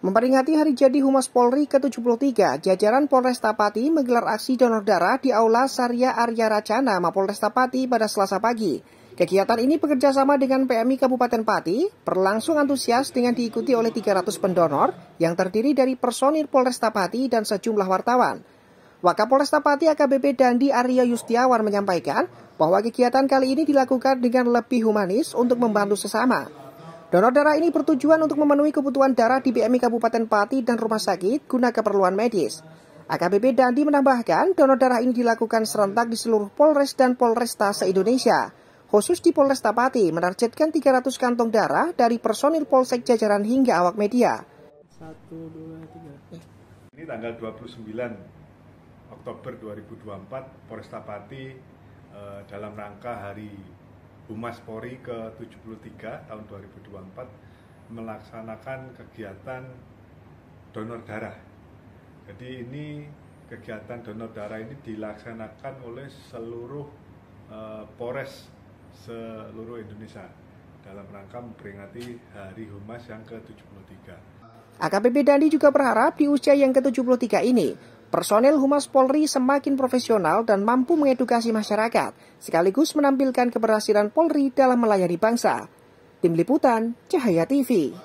Memperingati hari jadi Humas Polri ke-73, jajaran Polres Tapati menggelar aksi donor darah di Aula Sarya Arya Racana Mapolres Tapati pada Selasa pagi. Kegiatan ini bekerjasama dengan PMI Kabupaten Pati berlangsung antusias dengan diikuti oleh 300 pendonor yang terdiri dari personil Polres Tapati dan sejumlah wartawan. Wakapolres Tapati AKBP Dandi Arya Yustiawan menyampaikan bahwa kegiatan kali ini dilakukan dengan lebih humanis untuk membantu sesama. Donor darah ini bertujuan untuk memenuhi kebutuhan darah di PMI Kabupaten Pati dan rumah sakit guna keperluan medis. AKBP Dandi menambahkan, donor darah ini dilakukan serentak di seluruh Polres dan Polresta se-Indonesia. Khusus di Polresta Pati menargetkan 300 kantong darah dari personil Polsek jajaran hingga awak media. 1, 2, 3. Ini tanggal 29 Oktober 2024, Polresta Pati eh, dalam rangka hari Humas Polri ke-73 tahun 2024 melaksanakan kegiatan donor darah. Jadi ini kegiatan donor darah ini dilaksanakan oleh seluruh e, Polres seluruh Indonesia dalam rangka memperingati Hari Humas yang ke-73. AKBP Dandi juga berharap di usia yang ke-73 ini Personel Humas Polri semakin profesional dan mampu mengedukasi masyarakat, sekaligus menampilkan keberhasilan Polri dalam melayani bangsa. Tim Liputan, Cahaya TV.